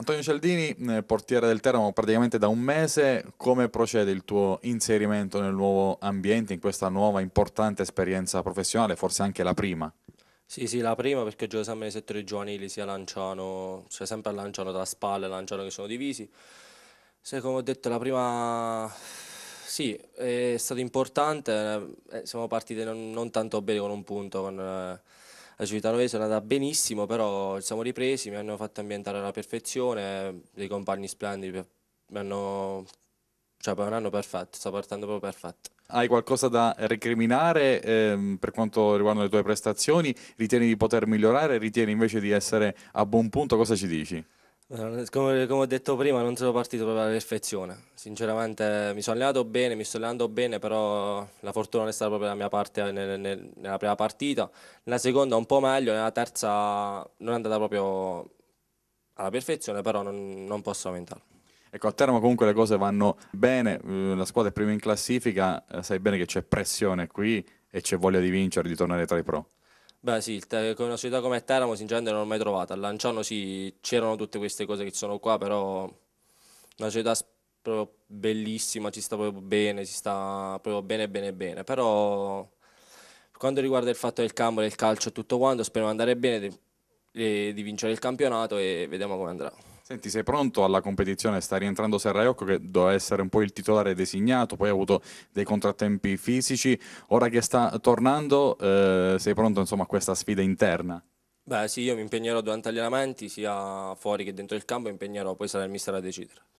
Antonio Cialdini, eh, portiere del Teramo praticamente da un mese, come procede il tuo inserimento nel nuovo ambiente, in questa nuova importante esperienza professionale, forse anche la prima? Sì, sì, la prima perché gioco sempre nei settori giovanili, sia Lanciano, cioè sempre a Lanciano tra spalle Lanciano che sono divisi. Se come ho detto la prima sì, è stato importante, eh, siamo partiti non, non tanto bene con un punto, con, eh, la Civittanovese è andata benissimo, però ci siamo ripresi, mi hanno fatto ambientare alla perfezione, dei compagni splendidi, mi hanno cioè per un anno perfetto, sta partendo proprio perfetto. Hai qualcosa da recriminare ehm, per quanto riguarda le tue prestazioni? Ritieni di poter migliorare? Ritieni invece di essere a buon punto? Cosa ci dici? Eh, come, come, ho detto prima non sono partito proprio alla perfezione, sinceramente mi sono allenato bene, mi sto allenando bene, però la fortuna non è stata proprio la mia parte nel, nel, nella prima partita, nella seconda un po' meglio, nella terza non è andata proprio alla perfezione, però non, non posso aumentare. Ecco, a Teramo comunque le cose vanno bene, eh, la squadra è prima in classifica, eh, sai bene che c'è pressione qui e c'è voglia di vincere, di tornare tra i pro. Beh sì, con una società come Teramo sinceramente non l'ho mai trovata, a Lanciano sì, c'erano tutte queste cose che sono qua, però una società proprio bellissima, ci sta proprio bene, ci sta proprio bene bene bene, però per quanto riguarda il fatto del campo, del calcio e tutto quanto, speriamo di andare bene, di, di vincere il campionato e vediamo come andrà. Senti, sei pronto alla competizione? Sta rientrando Serraiocco che doveva essere un po' il titolare designato, poi ha avuto dei contrattempi fisici. Ora che sta tornando, eh, sei pronto insomma, a questa sfida interna? Beh sì, io mi impegnerò durante gli allenamenti, sia fuori che dentro il campo, impegnerò, poi sarà il mister a decidere.